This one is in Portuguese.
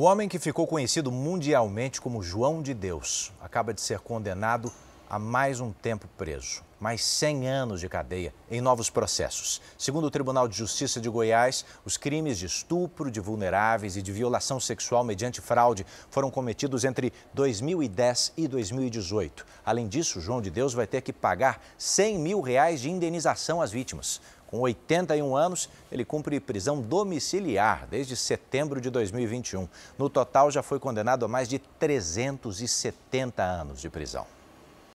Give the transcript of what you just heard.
O homem que ficou conhecido mundialmente como João de Deus acaba de ser condenado a mais um tempo preso, mais 100 anos de cadeia em novos processos. Segundo o Tribunal de Justiça de Goiás, os crimes de estupro de vulneráveis e de violação sexual mediante fraude foram cometidos entre 2010 e 2018. Além disso, João de Deus vai ter que pagar 100 mil reais de indenização às vítimas. Com 81 anos, ele cumpre prisão domiciliar desde setembro de 2021. No total, já foi condenado a mais de 370 anos de prisão.